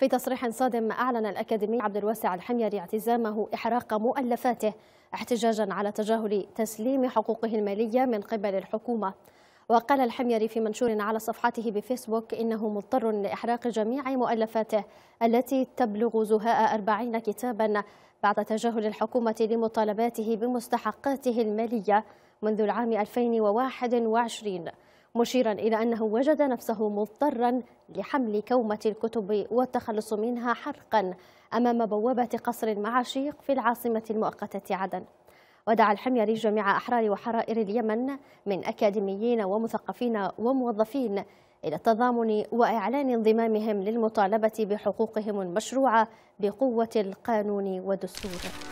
في تصريح صادم أعلن الأكاديمي عبد الواسع الحميري اعتزامه إحراق مؤلفاته احتجاجا على تجاهل تسليم حقوقه المالية من قبل الحكومة وقال الحميري في منشور على صفحته بفيسبوك إنه مضطر لإحراق جميع مؤلفاته التي تبلغ زهاء 40 كتابا بعد تجاهل الحكومة لمطالباته بمستحقاته المالية منذ العام 2021 مشيرا إلى أنه وجد نفسه مضطرا لحمل كومة الكتب والتخلص منها حرقا أمام بوابة قصر المعاشيق في العاصمة المؤقتة عدن ودعا الحميري جميع أحرار وحرائر اليمن من أكاديميين ومثقفين وموظفين إلى التضامن وإعلان انضمامهم للمطالبة بحقوقهم المشروعة بقوة القانون والدستور